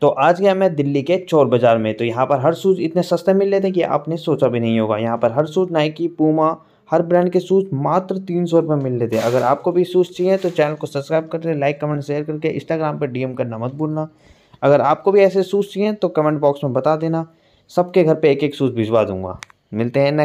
तो आज गया मैं दिल्ली के चोर बाज़ार में तो यहाँ पर हर शूज़ इतने सस्ते मिल रहे थे कि आपने सोचा भी नहीं होगा यहाँ पर हर शूज़ नाइकी पूमा हर ब्रांड के शूज़ मात्र तीन सौ रुपये मिल रहे थे अगर आपको भी शूज़ चाहिए तो चैनल को सब्सक्राइब करके लाइक कमेंट शेयर करके इंस्टाग्राम पर डीएम करना मत भूलना अगर आपको भी ऐसे शूज़ चाहिए तो कमेंट बॉक्स में बता देना सबके घर पर एक एक शूज़ भिजवा दूँगा मिलते हैं नेक्स्ट